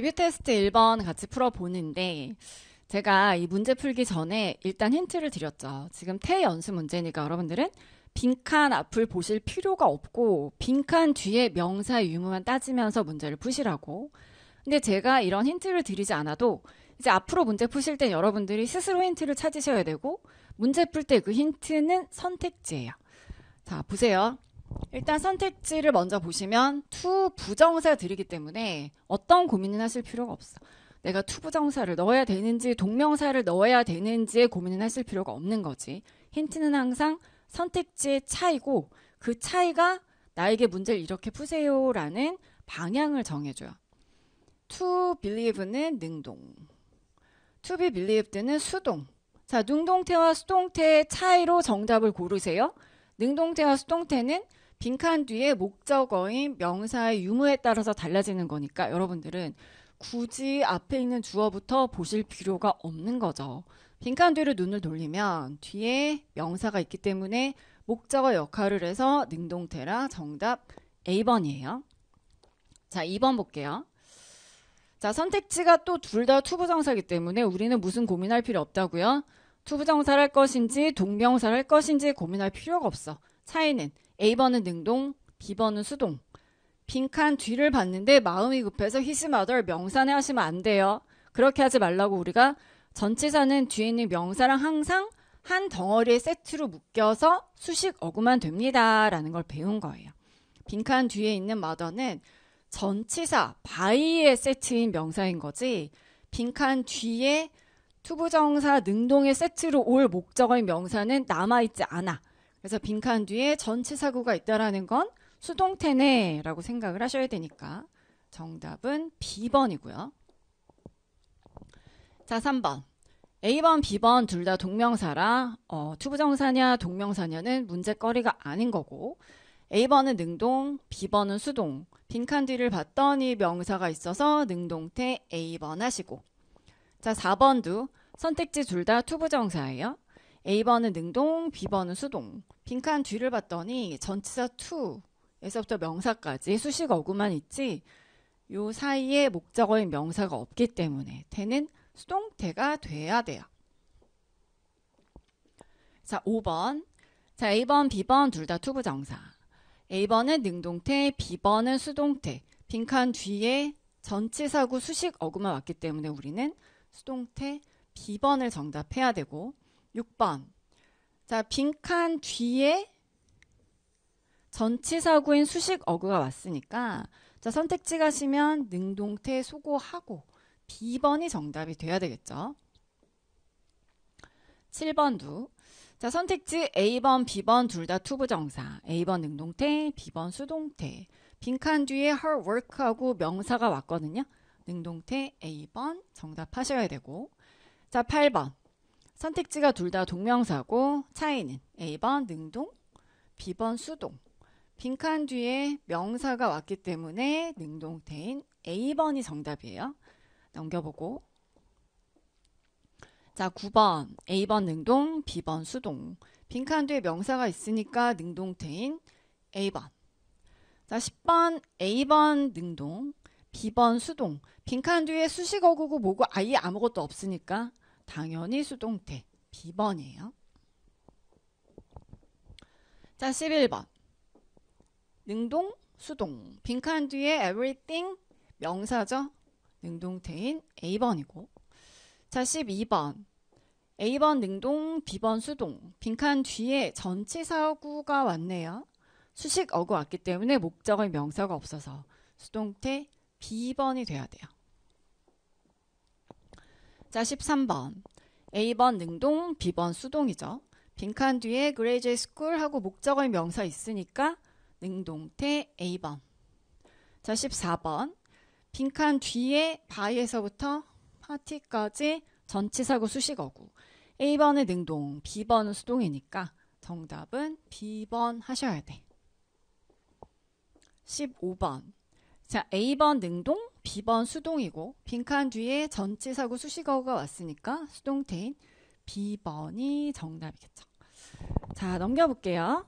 리뷰 테스트 1번 같이 풀어보는데 제가 이 문제 풀기 전에 일단 힌트를 드렸죠. 지금 태연수 문제니까 여러분들은 빈칸 앞을 보실 필요가 없고 빈칸 뒤에 명사 유무만 따지면서 문제를 푸시라고. 근데 제가 이런 힌트를 드리지 않아도 이제 앞으로 문제 푸실 땐 여러분들이 스스로 힌트를 찾으셔야 되고 문제 풀 때 그 힌트는 선택지예요. 자, 보세요. 일단 선택지를 먼저 보시면 투 부정사 들이기 때문에 어떤 고민을 하실 필요가 없어. 내가 투 부정사를 넣어야 되는지 동명사를 넣어야 되는지에 고민을 하실 필요가 없는 거지. 힌트는 항상 선택지의 차이고 그 차이가 나에게 문제를 이렇게 푸세요라는 방향을 정해줘요. to believe는 능동, to be believed는 수동. 자, 능동태와 수동태의 차이로 정답을 고르세요. 능동태와 수동태는 빈칸 뒤에 목적어인 명사의 유무에 따라서 달라지는 거니까 여러분들은 굳이 앞에 있는 주어부터 보실 필요가 없는 거죠. 빈칸 뒤로 눈을 돌리면 뒤에 명사가 있기 때문에 목적어 역할을 해서 능동태라 정답 A번이에요. 자, 2번 볼게요. 자, 선택지가 또 둘 다 투부정사이기 때문에 우리는 무슨 고민할 필요 없다고요. 투부정사를 할 것인지 동명사를 할 것인지 고민할 필요가 없어. 차이는 A번은 능동, B번은 수동. 빈칸 뒤를 봤는데 마음이 급해서 his mother 명사네 하시면 안 돼요. 그렇게 하지 말라고 우리가 전치사는 뒤에 있는 명사랑 항상 한 덩어리의 세트로 묶여서 수식 어구만 됩니다. 라는 걸 배운 거예요. 빈칸 뒤에 있는 mother는 전치사 바이의 세트인 명사인 거지 빈칸 뒤에 투부정사 능동의 세트로 올 목적의 명사는 남아있지 않아. 그래서 빈칸 뒤에 전체 사고가 있다라는 건 수동태네라고 생각을 하셔야 되니까 정답은 B번이고요. 자, 3번. A번, B번 둘 다 동명사라 어, 투부정사냐 동명사냐는 문제거리가 아닌 거고 A번은 능동, B번은 수동. 빈칸 뒤를 봤더니 명사가 있어서 능동태 A번 하시고 자, 4번도 선택지 둘 다 투부정사예요. A번은 능동, B번은 수동. 빈칸 뒤를 봤더니 전치사 to 에서부터 명사까지 수식 어구만 있지 요 사이에 목적어인 명사가 없기 때문에 대는 수동태가 돼야 돼요. 자, 5번. 자, A번, B번 둘 다 투부정사. A번은 능동태, B번은 수동태. 빈칸 뒤에 전치사구 수식 어구만 왔기 때문에 우리는 수동태 B번을 정답해야 되고 6번. 자, 빈칸 뒤에 전치사구인 수식 어구가 왔으니까 자, 선택지 가시면 능동태 소고하고 B번이 정답이 돼야 되겠죠. 7번 두. 자 선택지 A번, B번 둘 다 투부정사 A번 능동태, B번 수동태 빈칸 뒤에 her work하고 명사가 왔거든요. 능동태 A번 정답하셔야 되고 자 8번 선택지가 둘 다 동명사고 차이는 A번 능동, B번 수동. 빈칸 뒤에 명사가 왔기 때문에 능동태인 A번이 정답이에요. 넘겨보고 자 9번 A번 능동, B번 수동. 빈칸 뒤에 명사가 있으니까 능동태인 A번. 자 10번 A번 능동, B번 수동. 빈칸 뒤에 수식어구고 뭐고 아예 아무것도 없으니까 당연히 수동태 비번이에요 자, 11번. 능동, 수동. 빈칸 뒤에 everything 명사죠. 능동태인 A번이고. 자, 12번. A번 능동, B번 수동. 빈칸 뒤에 전치사구가 왔네요. 수식 어구 왔기 때문에 목적의 명사가 없어서 수동태 B번이 돼야 돼요. 자, 13번. A번 능동, B번 수동이죠. 빈칸 뒤에 그레이제이 스쿨하고 목적어의 명사 있으니까 능동태 A번. 자, 14번. 빈칸 뒤에 바이에서부터 파티까지 전치사고 수식어구. A번의 능동, B번은 수동이니까 정답은 B번 하셔야 돼. 15번. 자, A번 능동, 비번 수동이고 빈칸 뒤에 전치사고 수식어가 왔으니까 수동태인 비번이 정답이겠죠. 자 넘겨볼게요.